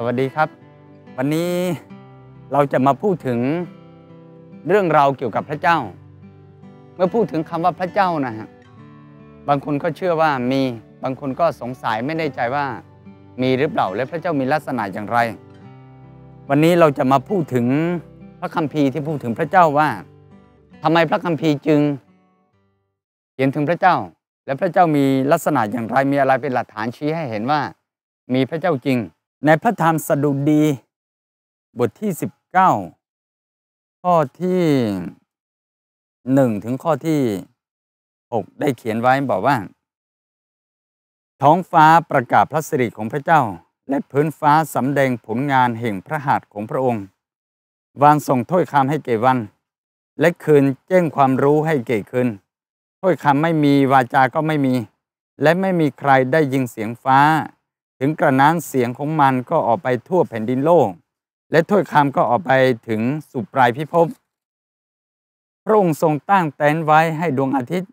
สวัสดีครับ วันนี้เราจะมาพูดถึงเรื่องราวเกี่ยวกับพระเจ้า เมื่อพูดถึงคำว่าพระเจ้านะฮะบางคนก็เชื่อว่ามีบางคนก็สงสัยไม่แน่ใจว่ามีหรือเปล่าและพระเจ้ามีลักษณะอย่างไร วันนี้เราจะมาพูดถึงพระคัมภีร์ที่พูดถึงพระเจ้าว่า ทำไมพระคัมภีร์จึง เขียนถึงพระเจ้าและพระเจ้ามีลักษณะอย่างไรมีอะไรเป็นหลักฐานชี้ให้เห็นว่ามีพระเจ้าจริงในพระธรรมสดุดี บทที่ 19 ข้อที่ 1 ถึงข้อที่ 6 ได้เขียนไว้บอกว่า ท้องฟ้าประกาศพระสิริของพระเจ้าและพื้นฟ้าสำแดงผลงานแห่งพระหัตถ์ของพระองค์ วานส่งถ้อยคำให้เกวัน และคืนแจ้งความรู้ให้เกคืนถ้อยคำไม่มีวาจาก็ไม่มี และไม่มีใครได้ยินเสียงฟ้าถึงกระนั้นเสียงของมันก็ออกไปทั่วแผ่นดินโลก และถ้อยคำก็ออกไปถึงสุปลายพิภพพระองค์ทรงตั้งเต็นท์ไว้ให้ดวงอาทิตย์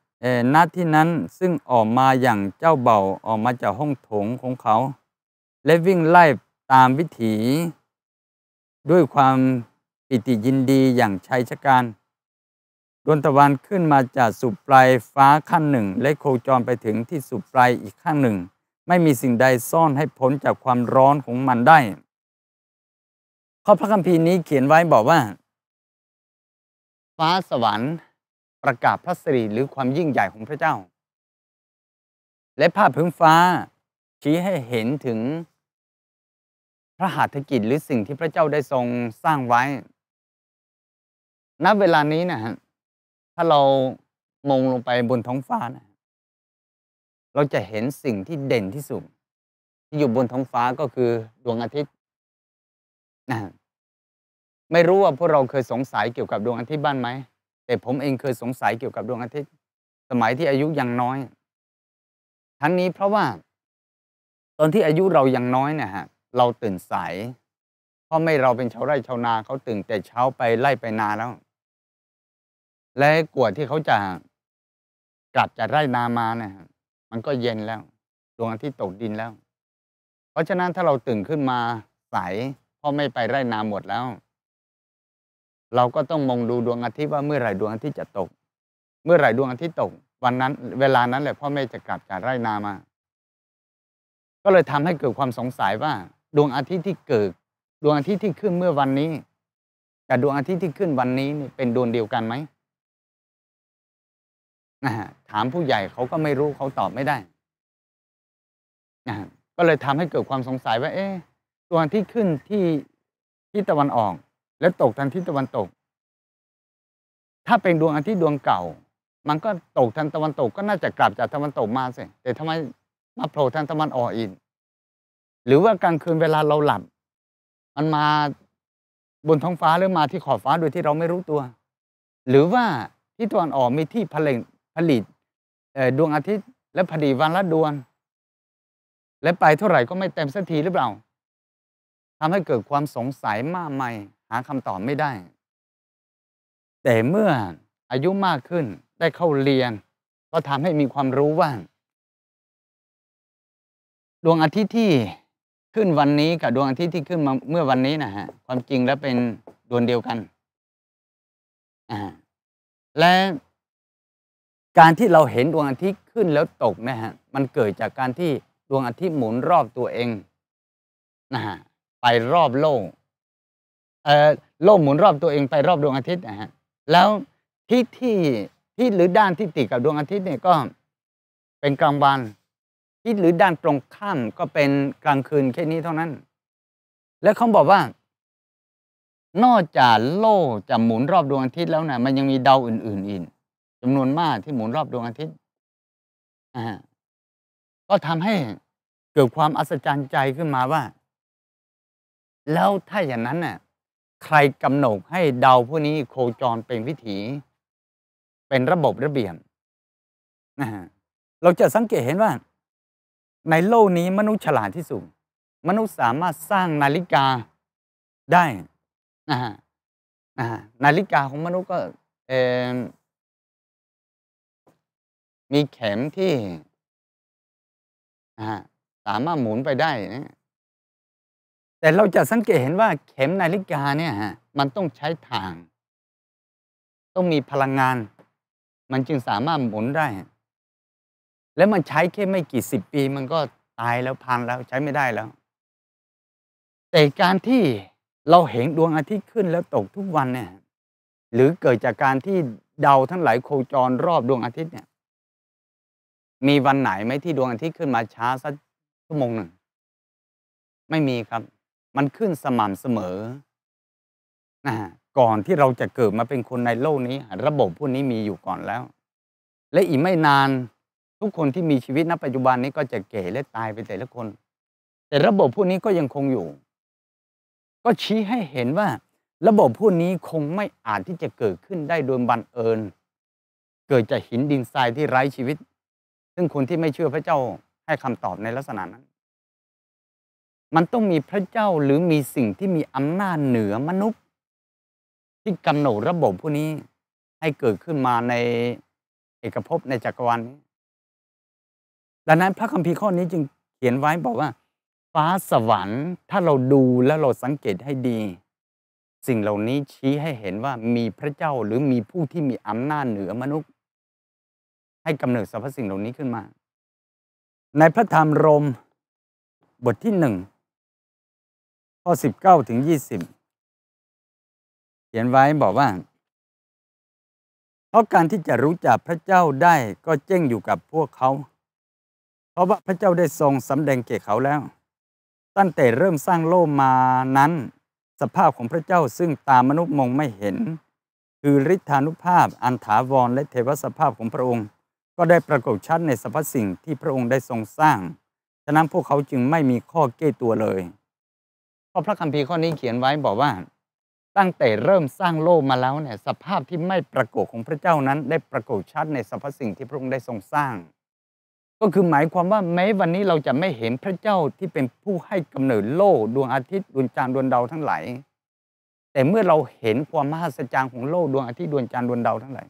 ณที่นั้นซึ่งออกมาอย่างเจ้าเบ่าออกมาจากห้องโถงของเขา และวิ่งไล่ตามวิถี ด้วยความปิติยินดีอย่างชัยชะการดวงตะวันขึ้นมาจากสุปลายฟ้าขั้นหนึ่ง และโคจรไปถึงที่สุปลายอีกข้างหนึ่งไม่มีสิ่งใดซ่อนให้พ้นจากความร้อนของมันได้ ข้อพระคัมภีร์นี้เขียนไว้บอกว่า ฟ้าสวรรค์ ประกาศพระสิริหรือความยิ่งใหญ่ของพระเจ้า และภาพพื้นฟ้า ชี้ให้เห็นถึง พระหัตถกิจหรือสิ่งที่พระเจ้าได้ทรงสร้างไว้ ณ เวลานี้นะฮะถ้าเรามองลงไปบนท้องฟ้านะเราจะเห็นสิ่งที่เด่นที่สุด ที่อยู่บนท้องฟ้าก็คือดวงอาทิตย์นะ ไม่รู้ว่าพวกเราเคยสงสัยเกี่ยวกับดวงอาทิตย์บ้างไหมแต่ผมเองเคยสงสัยเกี่ยวกับดวงอาทิตย์ สมัยที่อายุยังน้อย ทั้งนี้เพราะว่าตอนที่อายุเรายังน้อยนะฮะเราตื่นสายเพราะไม่เราเป็นชาวไร่ชาวนาเขาตื่นแต่เช้าไปไล่ไปนาแล้ว และกว่าที่เขาจะกลับจากไร่นามาเนี่ยันก็เย็นแล้ว ดวงอาทิตย์ตกดินแล้ว เพราะฉะนั้นถ้าเราตื่นขึ้นมาสายเพราะไม่ไปไร่นาหมดแล้ว เราก็ต้องมองดูดวงอาทิตย์ว่าเมื่อไหร่ดวงอาทิตย์จะตก เมื่อไหร่ดวงอาทิตย์ตกวันนั้น เวลานั้นแหละพ่อแม่จะกลับจากไร่นามา ก็เลยทำให้เกิดความสงสัยว่าดวงอาทิตย์ที่เกิด ดวงอาทิตย์ที่ขึ้นเมื่อวันนี้ กับดวงอาทิตย์ที่ขึ้นวันนี้เป็นดวงเดียวกันไหมนะฮะถามผู้ใหญ่เขาก็ไม่รู้เขาตอบไม่ได้นะก็เลยทำให้เกิดความสงสัยว่า เอ๊ะตัวที่ขึ้นที่ที่ตะวันออก แล้วตกทางทิศตะวันตก ถ้าเป็นดวงอาทิตย์ดวงเก่า มันก็ตกทางตะวันตกก็น่าจะกลับจากตะวันตกมาสิแต่ทำไมมาโผล่ทางตะวันออกอีกหรือว่ากลางคืนเวลาเราหลับ มันมาบนท้องฟ้าหรือมาที่ขอบฟ้าโดยที่เราไม่รู้ตัว หรือว่าที่ตะวันออกมีที่พเล็งผลิตดวงอาทิตย์ และผลิตวันละดวงและไปเท่าไหร่ก็ไม่เต็มสักทีหรือเปล่าทำให้เกิดความสงสัยมากมายหาคำตอบไม่ได้ แต่เมื่ออายุมากขึ้น ได้เข้าเรียน ก็ทำให้มีความรู้ว่า ดวงอาทิตย์ที่ขึ้นวันนี้กับดวงอาทิตย์ที่ขึ้นมาเมื่อวันนี้นะฮะ ความจริงแล้วเป็นดวงเดียวกันและการที่เราเห็นดวงอาทิตย์ขึ้นแล้วตกนะฮะ มันเกิดจากการที่ดวงอาทิตย์หมุนรอบตัวเองนะฮะไปรอบโลกเอ่อโลกหมุนรอบตัวเองไปรอบดวงอาทิตย์นะฮะแล้วทิศที่ทิศหรือด้านที่ติดกับดวงอาทิตย์เนี่ยก็เป็นกลางวันทิศหรือด้านตรงข้ามก็เป็นกลางคืนแค่นี้เท่านั้น แล้วเขาบอกว่า นอกจากโลกจะหมุนรอบดวงอาทิตย์แล้วนะมันยังมีดาวอื่นๆอีกจำนวนมากที่หมุนรอบดวงอาทิตย์ก็ทำให้เกิดความอัศจรรย์ใจขึ้นมาว่า แล้วถ้าอย่างนั้นน่ะ ใครกำหนดให้ดาวพวกนี้โคจรเป็นวิถี เป็นระบบระเบียบเราจะสังเกตเห็นว่า ในโลกนี้มนุษย์ฉลาดที่สุด มนุษย์สามารถสร้างนาฬิกาได้นะฮะนาฬิกาของมนุษย์ก็ เมีเข็มที่สามารถหมุนไปได้นะแต่เราจะสังเกตเห็นว่าเข็มนาฬิกาเนี่ยฮะ มันต้องใช้ถ่านต้องมีพลังงาน มันจึงสามารถหมุนได้ แล้วมันใช้แค่ไม่กี่สิบปี มันก็ตายแล้วพันแล้ว ใช้ไม่ได้แล้ว แต่การที่เราเห็นดวงอาทิตย์ขึ้นแล้วตกทุกวันเนี่ย หรือเกิดจากการที่ดาวทั้งหลายโคจรรอบดวงอาทิตย์เนี่ยมีวันไหนไหมที่ดวงอาทิตย์ขึ้นมาช้าสักชั่วโมงหนึ่งไม่มีครับ มันขึ้นสม่ำเสมอนะก่อนที่เราจะเกิดมาเป็นคนในโลกนี้ ระบบพวกนี้มีอยู่ก่อนแล้ว และอีกไม่นานทุกคนที่มีชีวิตณ ปัจจุบันนี้ก็จะเก่และตายไปแต่ละคน แต่ระบบพวกนี้ก็ยังคงอยู่ ก็ชี้ให้เห็นว่า ระบบพวกนี้คงไม่อาจที่จะเกิดขึ้นได้โดยบังเอิญ เกิดจากหินดินทรายที่ไร้ชีวิตซึ่งคนที่ไม่เชื่อพระเจ้าให้คำตอบในลักษณะนั้น มันต้องมีพระเจ้าหรือมีสิ่งที่มีอำนาจเหนือมนุษย์ ที่กำหนดระบบพวกนี้ให้เกิดขึ้นมาในเอกภพในจักรวาลนี้ดังนั้นพระคัมภีร์ข้อนี้จึงเขียนไว้บอกว่าฟ้าสวรรค์ ถ้าเราดูและเราสังเกตให้ดี สิ่งเหล่านี้ชี้ให้เห็นว่ามีพระเจ้าหรือมีผู้ที่มีอำนาจเหนือมนุษย์ให้กำเนิดสรรพสิ่งเหล่านี้ขึ้นมา ในพระธรรมโรมบทที่หนึ่งข้อสิบเก้าถึงยี่สิบเขียนไว้บอกว่า เพราะการที่จะรู้จักพระเจ้าได้ก็เจ้งอยู่กับพวกเขา เพราะว่าพระเจ้าได้ทรงสำแดงเก่เขาแล้ว ตั้งแต่เริ่มสร้างโลกมานั้น สภาพของพระเจ้าซึ่งตามนุษย์มองไม่เห็น คือฤทธานุภาพ อันถาวรและเทวสภาพของพระองค์ก็ได้ปรากฏชัดในสรรพสิ่งที่พระองค์ได้ทรงสร้าง ฉะนั้นพวกเขาจึงไม่มีข้อเก้ตัวเลย เพราะพระคัมภีร์ข้อนี้เขียนไว้บอกว่า ตั้งแต่เริ่มสร้างโลกมาแล้วเนี่ยสภาพที่ไม่ปรากฏของพระเจ้านั้นได้ปรากฏชัดในสรรพสิ่งที่พระองค์ได้ทรงสร้าง ก็คือหมายความว่าแม้วันนี้เราจะไม่เห็นพระเจ้าที่เป็นผู้ให้กำเนิดโลกดวงอาทิตย์ดวงจันทร์ดวงดาวทั้งหลาย แต่เมื่อเราเห็นความมหัศจรรย์ของโลกดวงอาทิตย์ดวงจันทร์ดวงดาวทั้งหลาย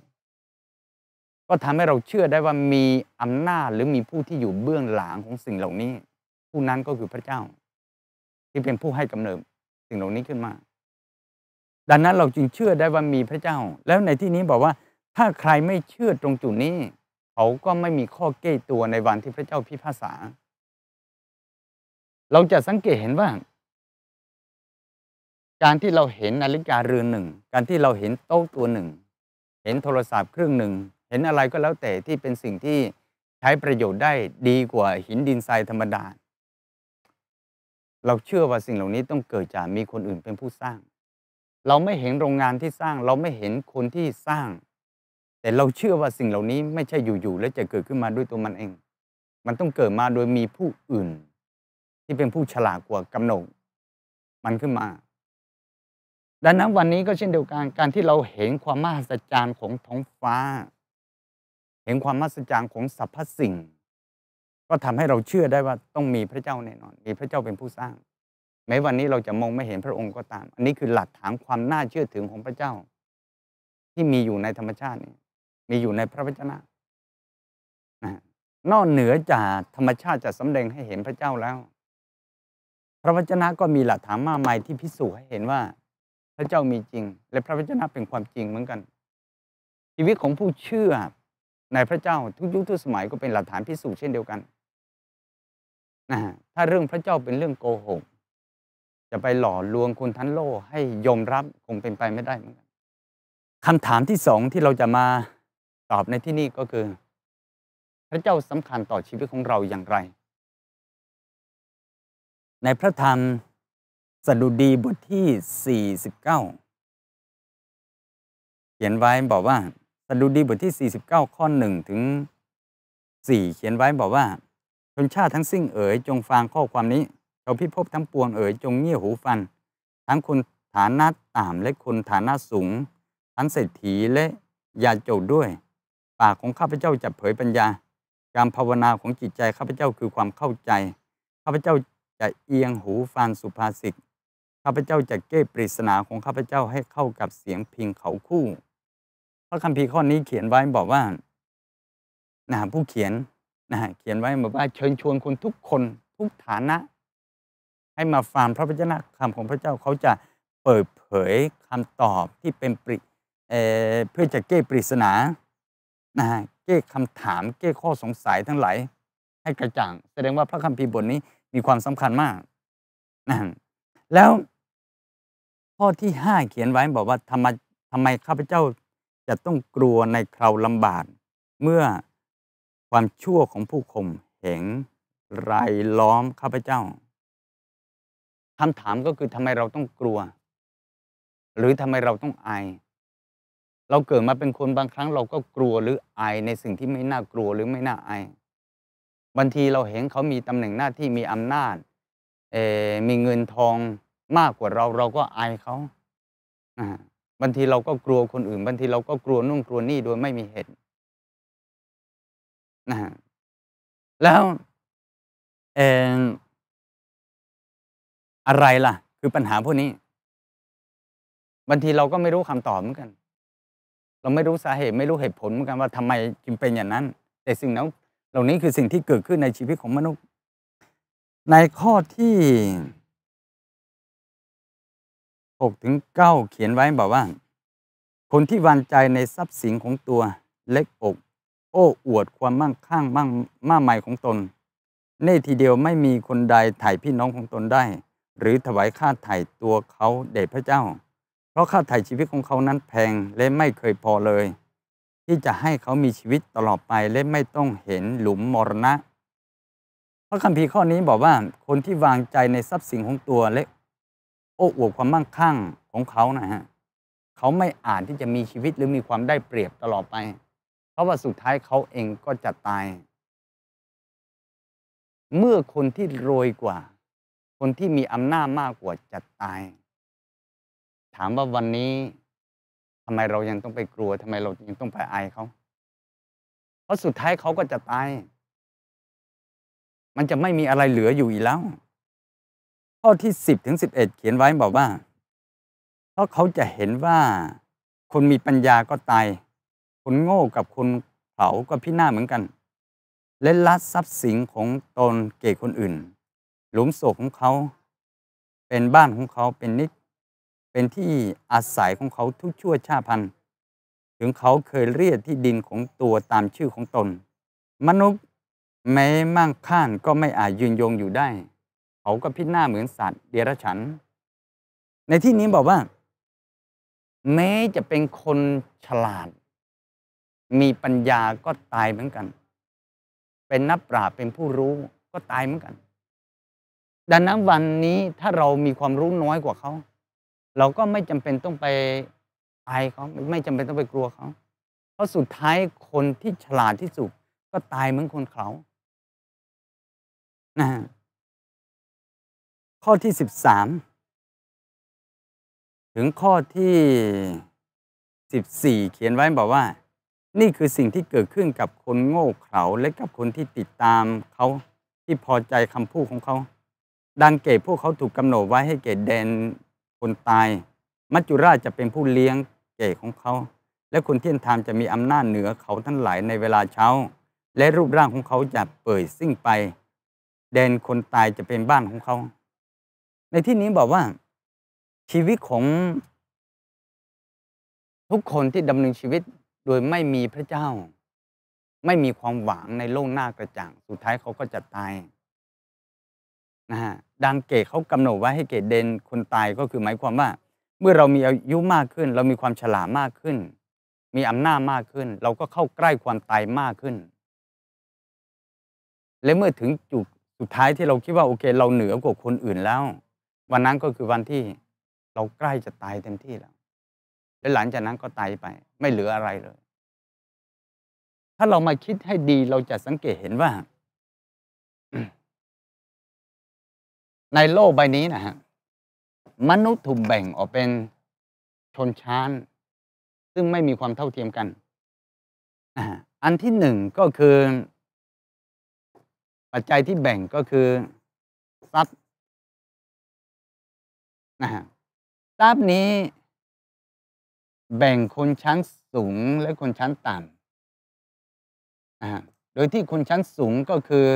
ก็ทำให้เราเชื่อได้ว่ามีอำนาจหรือมีผู้ที่อยู่เบื้องหลังของสิ่งเหล่านี้ ผู้นั้นก็คือพระเจ้า ที่เป็นผู้ให้กำเนิดสิ่งเหล่านี้ขึ้นมา ดังนั้นเราจึงเชื่อได้ว่ามีพระเจ้า แล้วในที่นี้บอกว่าถ้าใครไม่เชื่อตรงจุดนี้ เขาก็ไม่มีข้อเก้ตัวในวันที่พระเจ้าพิพากษา เราจะสังเกตเห็นว่า การที่เราเห็นนาฬิกาเรือนหนึ่งการที่เราเห็นโต๊ะตัวหนึ่ง เห็นโทรศัพท์เครื่องหนึ่งเห็นอะไรก็แล้วแต่ที่เป็นสิ่งที่ใช้ประโยชน์ได้ดีกว่าหินดินทรายธรรมดาเราเชื่อว่าสิ่งเหล่านี้ต้องเกิดจากมีคนอื่นเป็นผู้สร้าง เราไม่เห็นโรงงานที่สร้าง เราไม่เห็นคนที่สร้าง แต่เราเชื่อว่าสิ่งเหล่านี้ไม่ใช่อยู่ ๆ แล้วจะเกิดขึ้นมาด้วยตัวมันเอง มันต้องเกิดมาโดยมีผู้อื่น ที่เป็นผู้ฉลาดกว่ากำหนดมันขึ้นมา ดังนั้นวันนี้ก็เช่นเดียวกันการที่เราเห็นความมหัศจรรย์ของท้องฟ้าเห็นความมหัศจรรย์ของสรรพสิ่ง ก็ทำให้เราเชื่อได้ว่าต้องมีพระเจ้าแน่นอนมีพระเจ้าเป็นผู้สร้างแม้วันนี้เราจะมองไม่เห็นพระองค์ก็ตาม อันนี้คือหลักฐานความน่าเชื่อถือของพระเจ้า ที่มีอยู่ในธรรมชาตินี่มีอยู่ในพระวจนะนอกเหนือจากธรรมชาติจะสำเดงให้เห็นพระเจ้าแล้ว พระวจนะก็มีหลักฐานมากมายที่พิสูจน์ให้เห็นว่าพระเจ้ามีจริง และพระวจนะเป็นความจริงเหมือนกันชีวิตของผู้เชื่อในพระเจ้าทุกยุคทุกสมัยก็เป็นหลักฐานพิสูจน์เช่นเดียวกันนะฮะถ้าเรื่องพระเจ้าเป็นเรื่องโกหก จะไปหล่อลวงคนทั้งโลกให้ยอมรับคงเป็นไปไม่ได้เหมือนกันคำถามที่สองที่เราจะมาตอบในที่นี่ก็คือ พระเจ้าสำคัญต่อชีวิตของเราอย่างไร ในพระธรรมสดุดีบทที่49 เขียนไว้บอกว่าสดุดีบทที่ 49 ข้อ1ถึง4เขียนไว้บอกว่าชนชาติทั้งสิ้นเอ๋ยจงฟังข้อความนี้ชาวพิภพทั้งปวงเอ๋ยจงเงี่ยหูฟันทั้งคนฐานะต่ำและคนฐานะสูง ทั้งเศรษฐีและยาโจด้วยปากของข้าพเจ้าจะเผยปัญญา การภาวนาของจิตใจข้าพเจ้าคือความเข้าใจข้าพเจ้าจะเอียงหูฟันสุภาษิตข้าพเจ้าจะเก้ปริศนาของข้าพเจ้าให้เข้ากับเสียงพิงเขาคู่พระคัมภีร์ข้อนี้เขียนไว้บอกว่านะผู้เขียนนะเขียนไว้บอกว่า เชิญชวนคนทุกคนทุกฐานะ ให้มาฟังพระพจนะคำของพระเจ้าเขาจะเปิดเผยคำตอบที่เป็นปริเเพื่อจะแก้ปริศนานะแก้คำถามแก้ข้อสงสัยทั้งหลายให้กระจ่างแสดงว่าพระคัมภีร์บทนี้มีความสำคัญมากนะแล้วข้อที่ห้าเขียนไว้บอกว่าทำไมทำไมข้าพเจ้าจะต้องกลัวในคราวลำบากเมื่อความชั่วของผู้ข่มเหงรายล้อมข้าพเจ้าคำถามก็คือทำไมเราต้องกลัว หรือทำไมเราต้องอาย เราเกิดมาเป็นคนบางครั้งเราก็กลัวหรืออายในสิ่งที่ไม่น่ากลัวหรือไม่น่าอายบางทีเราเห็นเขามีตำแหน่งหน้าที่มีอำนาจมีเงินทองมากกว่าเราเราก็อายเขาบางทีเราก็กลัวคนอื่นบางทีเราก็กลัวนู่นกลัวนี่ โดย ไม่มีเหตุ นะฮะ แล้วเอออะไรล่ะคือปัญหาพวกนี้บางทีเราก็ไม่รู้คำตอบเหมือนกัน เราไม่รู้สาเหตุไม่รู้เหตุผลเหมือนกันว่าทำไมจึงเป็นอย่างนั้น แต่สิ่งนั้นเหล่านี้คือสิ่งที่เกิดขึ้นในชีวิตของมนุษย์ ในข้อที่6ถึง9เขียนไว้บอกว่า คนที่วานใจในทรัพย์สินของตัว เล็กอกโอ้อวดความมั่งคั่งมั่งมาใหม่ของตนเน่ทีเดียวไม่มีคนใดถ่ายพี่น้องของตนได้ หรือถวายค่าถ่ายตัวเขาเดชพระเจ้า เพราะค่าถ่ายชีวิตของเขานั้นแพงและไม่เคยพอเลย ที่จะให้เขามีชีวิตตลอดไปและไม่ต้องเห็นหลุมมรณะพระคัมภีร์ข้อนี้บอกว่าคนที่วางใจในทรัพย์สินของตัวและโอ้อวดความมั่งคั่งของเขานะฮะเขาไม่อาจที่จะมีชีวิตหรือมีความได้เปรียบตลอดไปเพราะว่าสุดท้ายเขาเองก็จะตาย เมื่อคนที่รวยกว่า คนที่มีอำนาจมากกว่าจะตาย ถามว่าวันนี้ทำไมเรายังต้องไปกลัวทำไมเรายังต้องไปอายเขาเพราะสุดท้ายเขาก็จะตาย มันจะไม่มีอะไรเหลืออยู่อีกแล้วข้อที่สิบถึงสิบเอ็ดเขียนไว้บอกว่าเพราะเขาจะเห็นว่าคนมีปัญญาก็ตาย คนโง่กับคน เผาก็พินาศเหมือนกันเลนลัดทรัพย์สินของตนเกยคนอื่นหลุมศพของเขา เป็นบ้านของเขาเป็นนิด เป็นที่อาศัยของเขาทุกชั่วชาพันธ์ถึงเขาเคยเรียกที่ดินของตัวตามชื่อของตน มนุษย์แม้มั่งคั่งก็ไม่อาจยืนยงอยู่ได้เขาก็พิหน้าเหมือนสัตว์เดรัจฉานในที่นี้บอกว่าแม้จะเป็นคนฉลาด มีปัญญาก็ตายเหมือนกัน เป็นนักปราชญ์เป็นผู้รู้ก็ตายเหมือนกัน ดังนั้นวันนี้ถ้าเรามีความรู้น้อยกว่าเขา เราก็ไม่จำเป็นต้องไปอายเขา ไม่จำเป็นต้องไปกลัวเขาเพราะสุดท้ายคนที่ฉลาดที่สุดก็ตายเหมือนคนเขานะข้อที่ 13ถึงข้อที่ 14เขียนไว้บอกว่า นี่คือสิ่งที่เกิดขึ้นกับคนโง่เขลาและกับคนที่ติดตามเขาที่พอใจคำพูดของเขา ดังเกตพวกเขาถูกกำหนดไว้ให้เกตแดนคนตาย มัจจุราชจะเป็นผู้เลี้ยง เกตของเขา และคนเที่ยนธรรมจะมีอำนาจเหนือเขาทั้งหลายในเวลาเช้า และรูปร่างของเขาจะเปิดซิ่งไป แดนคนตายจะเป็นบ้านของเขาในที่นี้บอกว่าชีวิตของ ทุกคนที่ดำเนินชีวิตโดยไม่มีพระเจ้า ไม่มีความหวังในโลกหน้ากระจ่างสุดท้ายเขาก็จะตายนะฮะดังเกตเขากำหนดไว้ให้เกตเดนคนตายก็คือหมายความว่า เมื่อเรามีอายุมากขึ้น เรามีความฉลาดมากขึ้น มีอำนาจมากขึ้น เราก็เข้าใกล้ความตายมากขึ้น และเมื่อถึงจุดสุดท้ายที่เราคิดว่าโอเค เราเหนือกว่าคนอื่นแล้ววันนั้นก็คือวันที่เราใกล้จะตายเต็มที่แล้ว และหลังจากนั้นก็ตายไป ไม่เหลืออะไรเลย ถ้าเรามาคิดให้ดีเราจะสังเกตเห็นว่า ในโลกใบนี้นะฮะ มนุษย์ถูกแบ่งออกเป็นชนชั้นซึ่งไม่มีความเท่าเทียมกันอันที่หนึ่งก็คือ ปัจจัยที่แบ่งก็คือทรัพย์นะฮะราบนี้แบ่งคนชั้นสูงและคนชั้นต่ำนะฮะโดยที่คนชั้นสูงก็คือ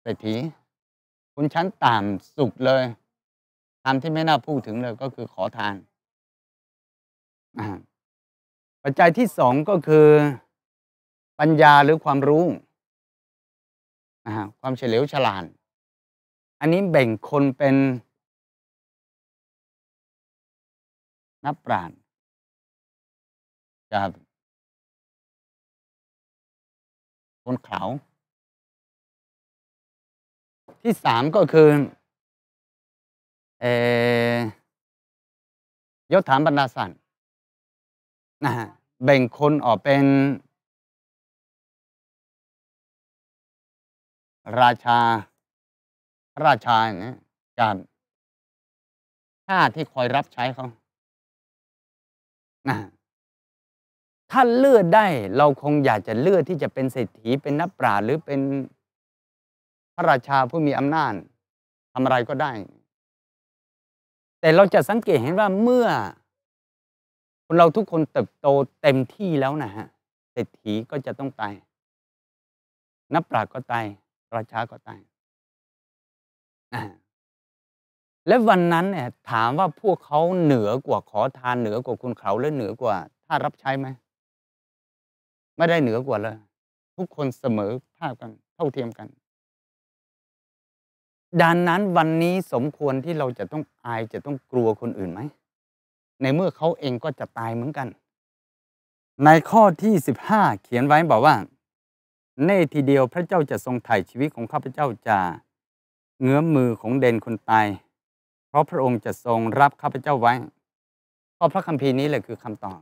เศรษฐีคนชั้นต่ำสุดเลยทำที่ไม่น่าพูดถึงเลยก็คือขอทาน ปัจจัยที่สองก็คือ ปัญญาหรือความรู้นะฮะความเฉลียวฉลาด อันนี้แบ่งคนเป็นนักปราชญ์กับคนเขาที่สามก็คือเอยศถาบรรดาศักดิ์นะฮะแบ่งคนออกเป็นราชา พระราชาเนี่ยการข้าที่คอยรับใช้เขานะถ้าเลือดได้ เราคงอยากจะเลือดที่จะเป็นเศรษฐีเป็นนักปราชญ์หรือเป็นพระราชาผู้มีอำนาจทำอะไรก็ได้ แต่เราจะสังเกตเห็นว่าเมื่อคนเราทุกคนเติบโตเต็มที่แล้วนะฮะ เศรษฐีก็จะต้องตายนักปราชญ์ก็ตายรอช้าก็ตาย และวันนั้นเนี่ยถามว่าพวกเขาเหนือกว่าขอทานเหนือกว่าคุณเขาและเหนือกว่าถ้ารับใช้ไหมไม่ได้เหนือกว่าเลยทุกคนเสมอภาพกัน เท่าเทียมกัน ดังนั้นวันนี้สมควรที่เราจะต้องอายจะต้องกลัวคนอื่นไหมในเมื่อเขาเองก็จะตายเหมือนกัน ในข้อที่สิบห้าเขียนไว้บอกว่าในทีเดียวพระเจ้าจะทรงไถ่ชีวิตของข้าพเจ้าจะเงื้อมมือของเดนคนตาย เพราะพระองค์จะทรงรับข้าพเจ้าไว้้อพระคัมภีร์นี้แหละคือคำตอบ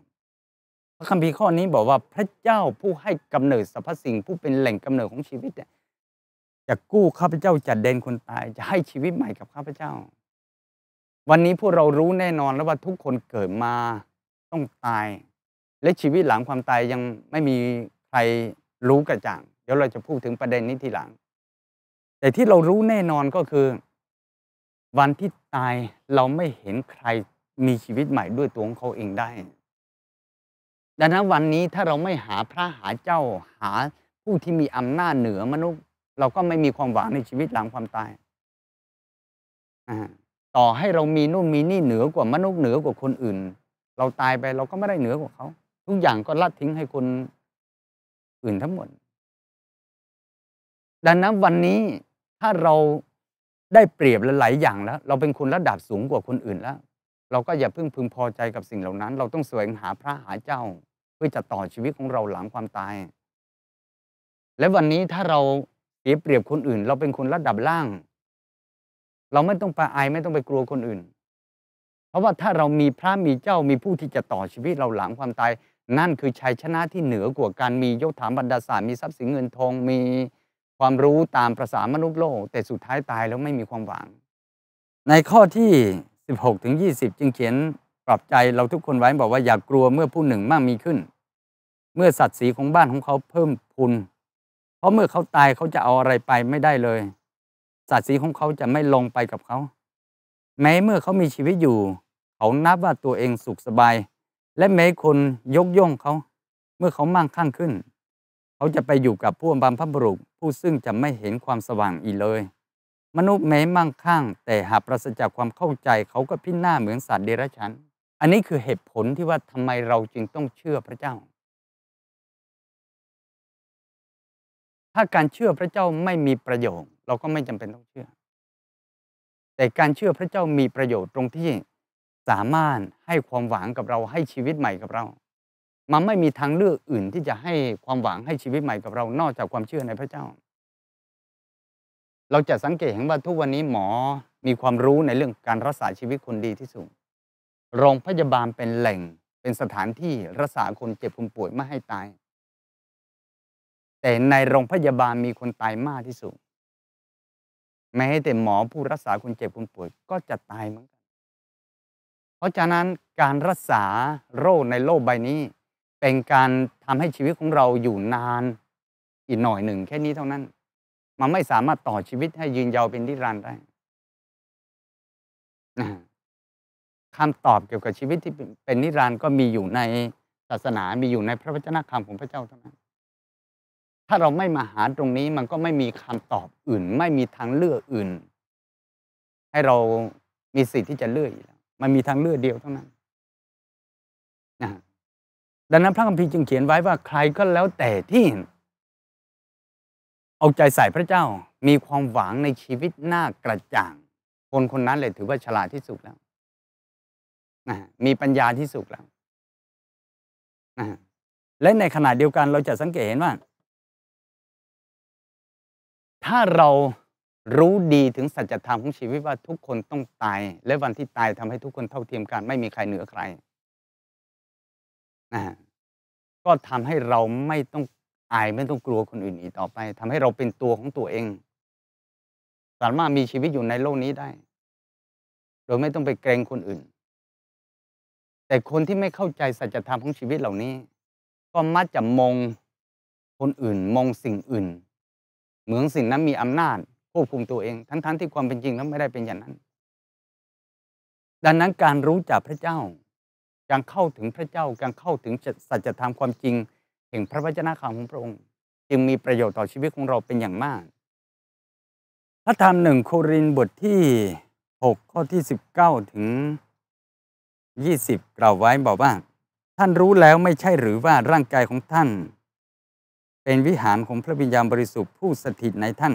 พระคัมภีร์ข้อนี้บอกว่าพระเจ้าผู้ให้กำเนิดสรรพสิ่ง ผู้เป็นแหล่งกำเนิดของชีวิตเนี่ยจะกู้ข้าพเจ้าจัดเดนคนตาย จะให้ชีวิตใหม่กับข้าพเจ้า วันนี้พวกเรารู้แน่นอนแล้วว่าทุกคนเกิดมาต้องตาย และชีวิตหลังความตายยังไม่มีใครรู้กระจ่างเดี๋ยวเราจะพูดถึงประเด็นนี้ทีหลัง แต่ที่เรารู้แน่นอนก็คือ วันที่ตายเราไม่เห็นใครมีชีวิตใหม่ด้วยตัวของเขาเองได้ ดังนั้นวันนี้ถ้าเราไม่หาพระหาเจ้าหาผู้ที่มีอำนาจเหนือมนุษย์เราก็ไม่มีความหวังในชีวิตหลังความตาย ต่อให้เรามีนู่นมีนี่เหนือกว่ามนุษย์เหนือกว่าคนอื่น เราตายไปเราก็ไม่ได้เหนือกว่าเขา ทุกอย่างก็ลัดทิ้งให้คนอื่นทั้งหมด ดังนั้นวันนี้ถ้าเราได้เปรียบลหลายอย่างแล้ว เราเป็นคนระดับสูงกว่าคนอื่นแล้ว เราก็อย่าเพิ่งพึงพอใจกับสิ่งเหล่านั้น เราต้องแสวงหาพระหาเจ้าเพื่อจะต่อชีวิตของเราหลังความตาย และวันนี้ถ้าเราเสียเปรียบคนอื่น เราเป็นคนระดับล่าง เราไม่ต้องไปอายไม่ต้องไปกลัวคนอื่น เพราะว่าถ้าเรามีพระมีเจ้ามีผู้ที่จะต่อชีวิตเราหลังความตายนั่นคือชัยชนะที่เหนือกว่าการมียศถาบรรดาศักดิ์มีทรัพย์สินเงินทอง มีความรู้ตามประสามนุษย์โลก แต่สุดท้ายตายแล้วไม่มีความหวังในข้อที่ 16ถึง20 จึงเขียนปรับใจเราทุกคนไว้บอกว่าอย่ากกลัวเมื่อผู้หนึ่งมากมีขึ้น เมื่อสัตว์สีของบ้านของเขาเพิ่มพูนเพราะเมื่อเขาตายเขาจะเอาอะไรไปไม่ได้เลย สัตว์สีของเขาจะไม่ลงไปกับเขาแม้เมื่อเขามีชีวิตอยู่ เขานับว่าตัวเองสุขสบายและแม้คนยกย่องเขาเมื่อเขามั่งคั่งขึ้นเขาจะไปอยู่กับผู้บัมพบรุษผู้ซึ่งจะไม่เห็นความสว่างอีกเลย มนุษย์แม้มั่งคั่งแต่หากปราศจากความเข้าใจเขาก็พินาศเหมือนสัตว์เดรัจฉานอันนี้คือเหตุผลที่ว่าทำไมเราจึงต้องเชื่อพระเจ้า ถ้าการเชื่อพระเจ้าไม่มีประโยชน์เราก็ไม่จำเป็นต้องเชื่อ แต่การเชื่อพระเจ้ามีประโยชน์ตรงที่สามารถให้ความหวังกับเราให้ชีวิตใหม่กับเรา มันไม่มีทางเลือกอื่นที่จะให้ความหวังให้ชีวิตใหม่กับเรา นอกจากความเชื่อในพระเจ้า เราจะสังเกตเห็นว่าทุกวันนี้หมอมีความรู้ในเรื่องการรักษาชีวิตคนดีที่สุด โรงพยาบาลเป็นแหล่งเป็นสถานที่รักษาคนเจ็บคนป่วยไม่ให้ตาย แต่ในโรงพยาบาลมีคนตายมากที่สุดแม้แต่หมอผู้รักษาคนเจ็บคนป่วย ก็จะตายเหมือนกันเพราะฉะนั้นการรักษาโรคในโลกใบนี้ เป็นการทำให้ชีวิตของเราอยู่นานอีกหน่อยหนึ่งแค่นี้เท่านั้น มันไม่สามารถต่อชีวิตให้ยืนยาวเป็นนิรันด์ได้คำตอบเกี่ยวกับชีวิตที่เป็นนิรันด์ก็มีอยู่ในศาสนามีอยู่ในพระวจนะคำของพระเจ้าเท่านั้น ถ้าเราไม่มาหาตรงนี้มันก็ไม่มีคำตอบอื่น ไม่มีทางเลือกอื่น ให้เรามีสิทธิ์ที่จะเลือกอีกแล้วมันมีทางเลือกเดียวเท่านั้นนะดังนั้นพระคัมภีร์จึงเขียนไว้ว่าใครก็แล้วแต่ที่เอาใจใส่พระเจ้า มีความหวังในชีวิตหน้ากระจ่าง คนคนนั้นเลยถือว่าฉลาดที่สุดแล้วนะมีปัญญาที่สุดแล้วนะและในขณะเดียวกันเราจะสังเกตเห็นว่า ถ้าเรารู้ดีถึงสัจธรรมของชีวิตว่าทุกคนต้องตาย และวันที่ตายทำให้ทุกคนเท่าเทียมกัน ไม่มีใครเหนือใครนะก็ทำให้เราไม่ต้องอายไม่ต้องกลัวคนอื่นอีกต่อไป ทำให้เราเป็นตัวของตัวเอง สามารถมีชีวิตอยู่ในโลกนี้ได้ โดยไม่ต้องไป เกรง คนอื่น แต่คนที่ไม่เข้าใจสัจธรรมของชีวิตเหล่านี้ ก็มักจะมองคนอื่น มองสิ่งอื่นเหมือนสิ่งนั้นมีอำนาจควบคุมตัวเองทั้งๆที่ความเป็นจริงแล้วไม่ได้เป็นอย่างนั้น ดังนั้นการรู้จักพระเจ้าการเข้าถึงพระเจ้าการเข้าถึงสัจธรรมความจริงแห่งพระวจนะคำของพระองค์จึงมีประโยชน์ต่อชีวิตของเราเป็นอย่างมาก พระธรรมหนึ่งโครินบทที่6ข้อที่19ถึง20กล่าวไว้บอกว่า ท่านรู้แล้วไม่ใช่หรือว่าร่างกายของท่าน เป็นวิหารของพระวิญญาณบริสุทธิ์ผู้สถิตในท่าน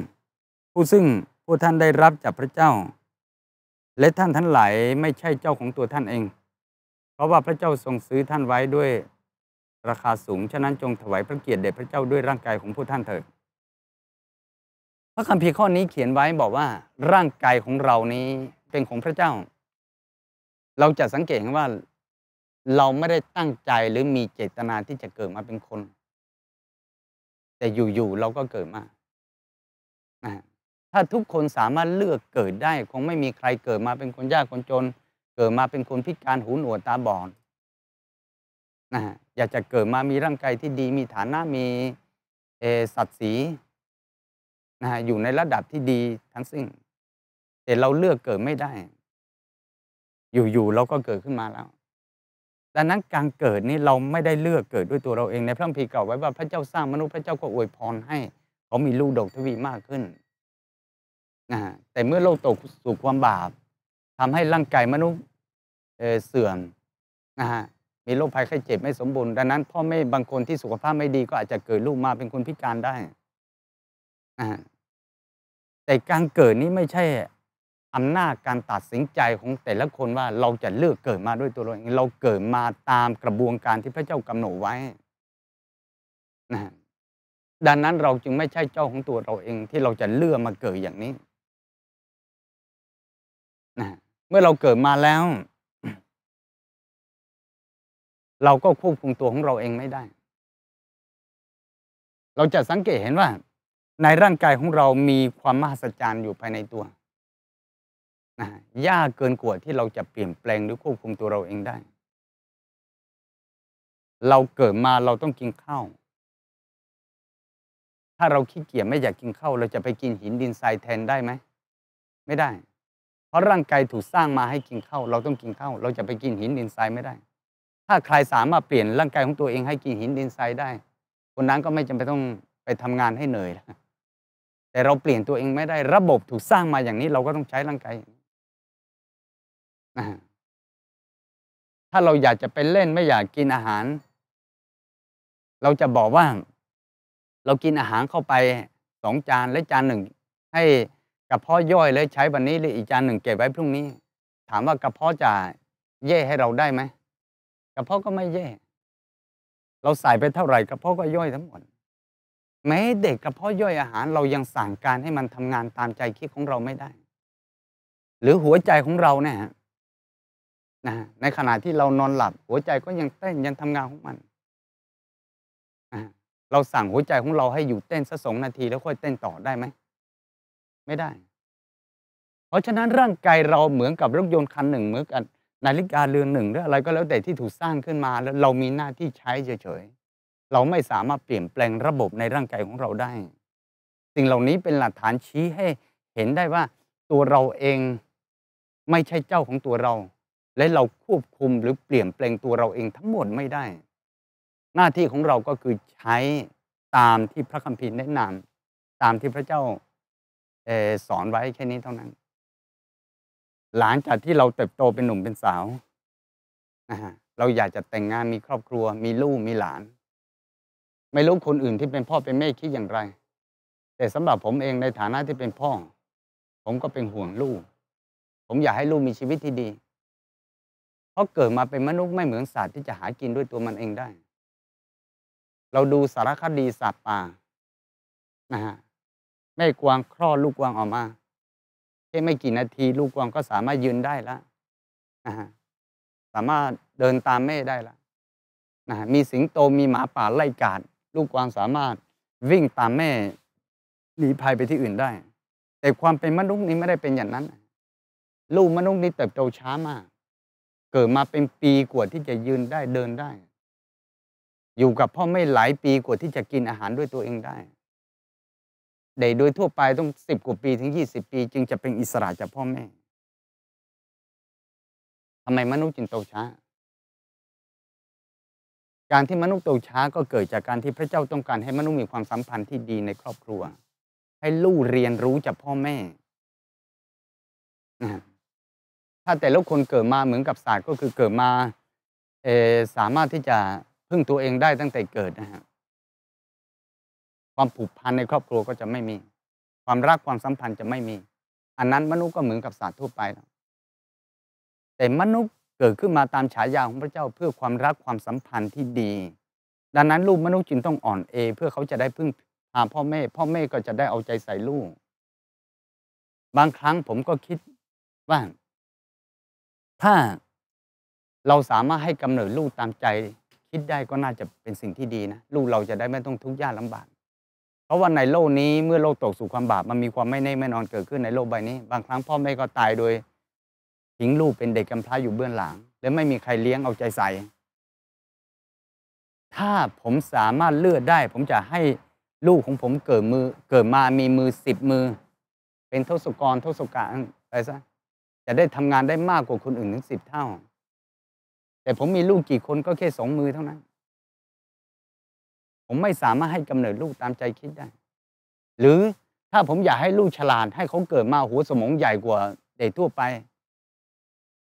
ผู้ซึ่งผู้ท่านได้รับจากพระเจ้า และท่านทั้งหลายไม่ใช่เจ้าของตัวท่านเอง เพราะว่าพระเจ้าทรงซื้อท่านไว้ด้วย ราคาสูงฉะนั้นจงถวายพระเกียรติแด่พระเจ้าด้วยร่างกายของผู้ท่านเถิดพระคัมภีร์ข้อนี้เขียนไว้บอกว่า ร่างกายของเรานี้เป็นของพระเจ้า เราจะสังเกตว่าเราไม่ได้ตั้งใจหรือมีเจตนาที่จะเกิดมาเป็นคน แต่อยู่ๆเราก็เกิดมานะถ้าทุกคนสามารถเลือกเกิดได้ คงไม่มีใครเกิดมาเป็นคนยาก คนจน เกิดมาเป็นคนพิการหูหนวกตาบอดนะอยากจะเกิดมามีร่างกายที่ดี มีฐานะมีสัตว์สีนะอยู่ในระดับที่ดีทั้งสิ้นแต่เราเลือกเกิดไม่ได้ อยู่ ๆ เราก็เกิดขึ้นมาแล้ว ดังนั้นการเกิดนี่เราไม่ได้เลือกเกิดด้วยตัวเราเอง ในพระคัมภีร์กล่าวไว้ว่าพระเจ้าสร้างมนุษย์พระเจ้าก็อวยพรให้ เขามีลูกดกทวีมากขึ้นนะแต่เมื่อโลกตกสู่ความบาป ทำให้ร่างกายมนุษย์เสื่อมนะฮะมีโรคภัยไข้เจ็บไม่สมบูรณ์ดังนั้นพ่อแม่บางคนที่สุขภาพไม่ดีก็อาจจะเกิดลูกมาเป็นคนพิการได้นะฮะแต่การเกิดนี้ไม่ใช่อำนาจการตัดสินใจของแต่ละคนว่าเราจะเลือกเกิดมาด้วยตัวเราเองเราเกิดมาตามกระบวนการที่พระเจ้ากำหนดไว้นะดังนั้นเราจึงไม่ใช่เจ้าของตัวเราเองที่เราจะเลือกมาเกิดอย่างนี้นะเมื่อเราเกิดมาแล้ว เราก็ควบคุมตัวของเราเองไม่ได้ เราจะสังเกตเห็นว่า ในร่างกายของเรามีความมหัศจรรย์อยู่ภายในตัวนะยากเกินกว่าที่เราจะเปลี่ยนแปลงหรือควบคุมตัวเราเองได้ เราเกิดมาเราต้องกินข้าว ถ้าเราขี้เกียจไม่อยากกินข้าวเราจะไปกินหินดินทรายแทนได้ไหม ไม่ได้เพราะร่างกายถูกสร้างมาให้กินข้าวเราต้องกินข้าวเราจะไปกินหินดินทรายไม่ได้ ถ้าใครสามารถเปลี่ยนร่างกายของตัวเองให้กินหินดินทรายได้ คนนั้นก็ไม่จำเป็นต้องไปทำงานให้เหนื่อยแต่เราเปลี่ยนตัวเองไม่ได้ ระบบถูกสร้างมาอย่างนี้เราก็ต้องใช้ร่างกายถ้าเราอยากจะไปเล่นไม่อยากกินอาหาร เราจะบอกว่าเรากินอาหารเข้าไปสองจานและจานหนึ่งให้ระเพาะย่อยเลยใช้วันนี้หรืออีกจานหนึ่งเก็บไว้พรุ่งนี้ ถามว่ากระเพาะจะแย่ให้เราได้ไหมกระเพาะก็ไม่แย่ เราใส่ไปเท่าไหร่กระเพาะก็ย่อยทั้งหมดแม้เด็กกระเพาะย่อยอาหารเรายังสั่งการให้มันทำงานตามใจคิดของเราไม่ได้ หรือหัวใจของเราเนี่ยนะในขณะที่เรานอนหลับหัวใจก็ยังเต้นยังทำงานของมันเราสั่งหัวใจของเราให้อยู่เต้นสักสองนาทีแล้วค่อยเต้นต่อได้ไหมไม่ได้ เพราะฉะนั้นร่างกายเราเหมือนกับรถยนต์คันหนึ่งเหมือนกันนาฬิกาเรือนหนึ่งหรืออะไรก็แล้วแต่ที่ถูกสร้างขึ้นมาแล้วเรามีหน้าที่ใช้เฉยๆ เราไม่สามารถเปลี่ยนแปลงระบบในร่างกายของเราได้ สิ่งเหล่านี้เป็นหลักฐานชี้ให้เห็นได้ว่าตัวเราเองไม่ใช่เจ้าของตัวเรา และเราควบคุมหรือเปลี่ยนแปลงตัวเราเองทั้งหมดไม่ได้ หน้าที่ของเราก็คือใช้ตามที่พระคัมภีร์แนะนำตามที่พระเจ้าสอนไว้แค่นี้เท่านั้น หลังจากที่เราเติบโตเป็นหนุ่มเป็นสาวนะฮะ เราอยากจะแต่งงานมีครอบครัว มีลูกมีหลาน ไม่รู้คนอื่นที่เป็นพ่อเป็นแม่คิดอย่างไร แต่สำหรับผมเองในฐานะที่เป็นพ่อ ผมก็เป็นห่วงลูก ผมอยากให้ลูกมีชีวิตที่ดี เพราะเกิดมาเป็นมนุษย์ไม่เหมือนสัตว์ที่จะหากินด้วยตัวมันเองได้ เราดูสารคดีสัตว์ป่านะฮะแม่กวางคลอดลูกกวางออกมาแค่ไม่กี่นาที ลูกกวางก็สามารถยืนได้แล้วสามารถเดินตามแม่ได้แล้วมีสิงโตมีหมาป่าไล่กาดลูกกวางสามารถวิ่งตามแม่หนีภัยไปที่อื่นได้ แต่ความเป็นมนุษย์นี้ไม่ได้เป็นอย่างนั้นลูกมนุษย์นี้เติบโตช้ามาก เกิดมาเป็นปีกว่าที่จะยืนได้เดินได้ อยู่กับพ่อแม่หลายปีกว่าที่จะกินอาหารด้วยตัวเองได้เดยโดยทั่วไปต้องสิบกว่าปีถึงยี่สิบปี จึงจะเป็นอิสระจากพ่อแม่ทำไมมนุษย์จึงโตช้า การที่มนุษย์โตช้าก็เกิดจากการที่พระเจ้าต้องการให้มนุษย์มีความสัมพันธ์ที่ดีในครอบครัว ให้ลูกเรียนรู้จากพ่อแม่ถ้าแต่ละคนเกิดมาเหมือนกับศาสตร์ก็คือเกิดมาสามารถที่จะพึ่งตัวเองได้ตั้งแต่เกิดนะครับความผูกพันในครอบครัวก็จะไม่มี ความรักความสัมพันธ์จะไม่มี อันนั้นมนุษย์ก็เหมือนกับสัตว์ทั่วไปแต่มนุษย์เกิดขึ้นมาตามฉายาของพระเจ้าเพื่อความรักความสัมพันธ์ที่ดี ดังนั้น ลูกมนุษย์จึงต้องอ่อนเอ เพื่อเขาจะได้พึ่งพาพ่อแม่ พ่อแม่ก็จะได้เอาใจใส่ลูก บางครั้งผมก็คิดว่า ถ้าเราสามารถให้กำเนิดลูกตามใจ คิดได้ก็น่าจะเป็นสิ่งที่ดีนะลูกเราจะได้ไม่ต้องทุกข์ยากลาบากเพราะว่าในโลกนี้เมื่อโลกตกสู่ความบาป มันมีความไม่แน่ไม่นอนเกิดขึ้นในโลกใบนี้บางครั้งพ่อแม่ก็ตายโดยทิ้งลูกเป็นเด็กกำพร้าอยู่เบื้องหลังและไม่มีใครเลี้ยงเอาใจใส่ ถ้าผมสามารถเลือกได้ ผมจะให้ลูกของผมเกิดมือ เกิดมามีมือสิบมือ เป็นทศกรทศกัณฐ์อะไรซะจะได้ทำงานได้มากกว่าคนอื่นถึงสิบเท่า แต่ผมมีลูกกี่คนก็แค่สองมือเท่านั้นผมไม่สามารถให้กำเนิดลูกตามใจคิดได้ หรือถ้าผมอยากให้ลูกฉลาด ให้เขาเกิดมาหัวสมองใหญ่กว่าเด็กทั่วไป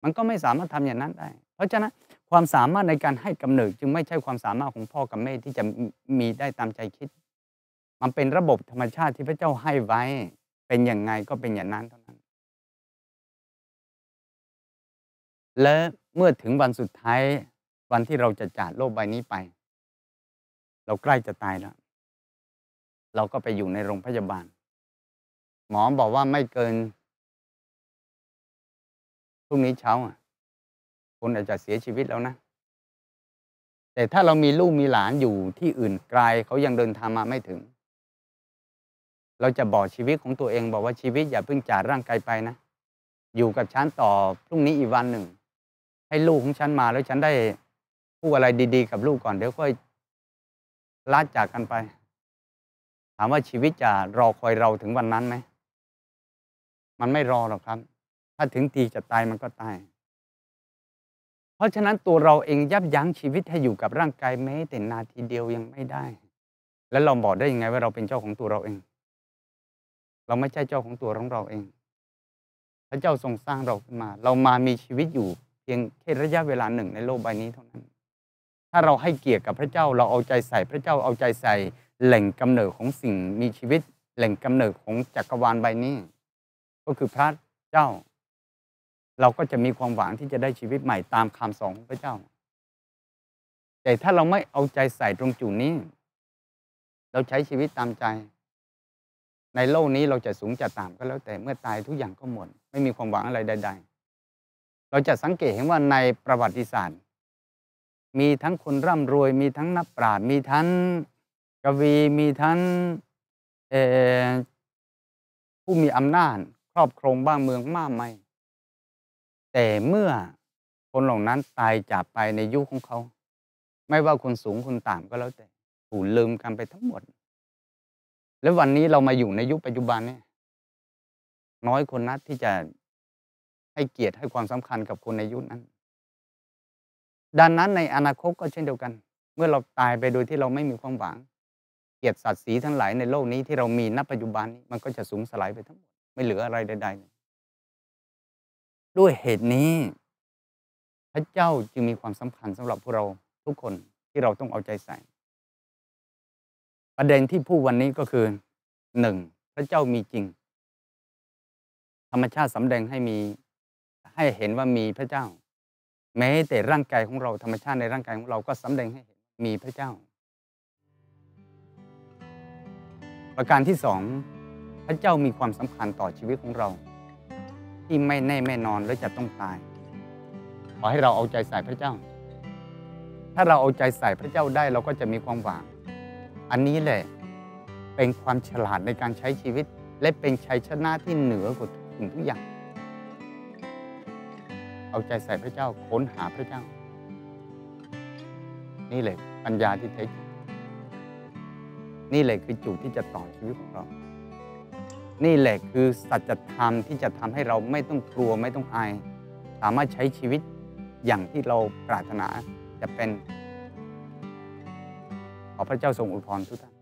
มันก็ไม่สามารถทำอย่างนั้นได้ เพราะฉะนั้นความสามารถในการให้กำเนิดจึงไม่ใช่ความสามารถของพ่อกับแม่ที่จะมีได้ตามใจคิด มันเป็นระบบธรรมชาติที่พระเจ้าให้ไว้เป็นอย่างไงก็เป็นอย่างนั้นเท่านั้น และเมื่อถึงวันสุดท้ายวันที่เราจะจากโลกใบนี้ไปเราใกล้จะตายแล้วเราก็ไปอยู่ในโรงพยาบาล หมอบอกว่าไม่เกิน พรุ่งนี้เช้าคุณคนอาจจะเสียชีวิตแล้วนะแต่ถ้าเรามีลูกมีหลานอยู่ที่อื่นไกลเขายังเดินทางมาไม่ถึง เราจะบอกชีวิตของตัวเองบอกว่าชีวิต อย่าเพิ่งจากร่างกายไปนะอยู่กับฉันต่อพรุ่งนี้อีกวันหนึ่งให้ลูกของฉันมาแล้วฉันได้พูดอะไรดีๆกับลูกก่อนเดี๋ยวค่อยลาจากกันไป ถามว่าชีวิตจะรอคอยเราถึงวันนั้นไหมมันไม่รอหรอกครับ ถ้าถึงทีจะตายมันก็ตาย เพราะฉะนั้นตัวเราเองยับยั้งชีวิตให้อยู่กับร่างกายแม้ แต่นาทีเดียวยังไม่ได้ แล้วเราบอกได้ยังไงว่าเราเป็นเจ้าของตัวเราเอง เราไม่ใช่เจ้าของตัวของเราเอง พระเจ้าทรงสร้างเราขึ้นมา เรามามีชีวิตอยู่ เพียงแค่ระยะเวลาหนึ่งในโลกใบนี้เท่านั้นถ้าเราให้เกียรติกับพระเจ้า เราเอาใจใส่พระเจ้าเอาใจใส่แหล่งกำเนิดของสิ่งมีชีวิตแหล่งกำเนิดของจักรวาลใบนี้ ก็คือพระเจ้า เราก็จะมีความหวังที่จะได้ชีวิตใหม่ตามคำสอนของพระเจ้าแต่ถ้าเราไม่เอาใจใส่ตรงจุดนี้ เราใช้ชีวิตตามใจ ในโลกนี้เราจะสูงจะต่ำก็แล้วแต่เมื่อตายทุกอย่างก็หมดไม่มีความหวังอะไรใดๆเราจะสังเกตเห็นว่าในประวัติศาสตร์มีทั้งคนร่ำรวยมีทั้งนักปราชญ์มีทั้งกวีมีทั้งผู้มีอำนาจครอบครองบ้านเมืองมากมายแต่เมื่อคนเหล่านั้นตายจากไปในยุคของเขา ไม่ว่าคนสูงคนต่ำก็แล้วแต่ถูกลืมกันไปทั้งหมด แล้ววันนี้เรามาอยู่ในยุคปัจจุบันเนี่ยน้อยคนนัดที่จะให้เกียรติให้ความสำคัญกับคนในยุคนั้นดังนั้นในอนาคตก็เช่นเดียวกัน เมื่อเราตายไปโดยที่เราไม่มีความหวังเกียรติศักดิ์ศรีทั้งหลายในโลกนี้ที่เรามีณปัจจุบันนี้มันก็จะสูญสลายไปทั้งหมดไม่เหลืออะไรใดๆด้วยเหตุนี้ พระเจ้าจึงมีความสำคัญสำหรับพวกเราทุกคนที่เราต้องเอาใจใส่ ประเด็นที่พูดวันนี้ก็คือหนึ่งพระเจ้ามีจริง ธรรมชาติสำแดงให้มีให้เห็นว่ามีพระเจ้าแม้แต่ร่างกายของเราธรรมชาติในร่างกายของเราก็สำแดงให้เห็นมีพระเจ้า ประการที่สองพระเจ้ามีความสำคัญต่อชีวิตของเราที่ไม่แน่ไม่นอนและจะต้องตายขอให้เราเอาใจใส่พระเจ้า ถ้าเราเอาใจใส่พระเจ้าได้เราก็จะมีความหวังอันนี้แหละเป็นความฉลาดในการใช้ชีวิตและเป็นชัยชนะที่เหนือกว่าสิ่งทุกอย่างเอาใจใส่พระเจ้า ค้นหาพระเจ้า นี่เลยปัญญาที่แท้นี่แหละคือจุดที่จะต่อชีวิตของเรานี่แหละคือสัจธรรมที่จะทำให้เราไม่ต้องกลัวไม่ต้องอาย สามารถใช้ชีวิตอย่างที่เราปรารถนาจะเป็น ขอพระเจ้าทรงอุยพรทุกท่าน